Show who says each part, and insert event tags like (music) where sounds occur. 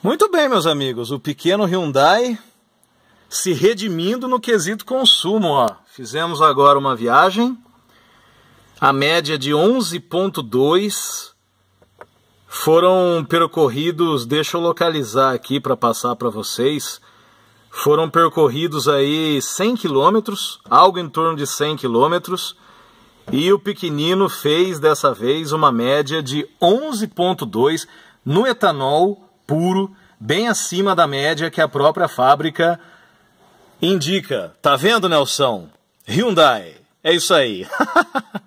Speaker 1: Muito bem, meus amigos, o pequeno Hyundai se redimindo no quesito consumo. Ó. Fizemos agora uma viagem, a média de 11.2 foram percorridos, deixa eu localizar aqui para passar para vocês, foram percorridos aí 100 quilômetros, algo em torno de 100 quilômetros, e o pequenino fez dessa vez uma média de 11.2 no etanol, puro, bem acima da média que a própria fábrica indica. Tá vendo, Nelson? Hyundai. É isso aí. (laughs)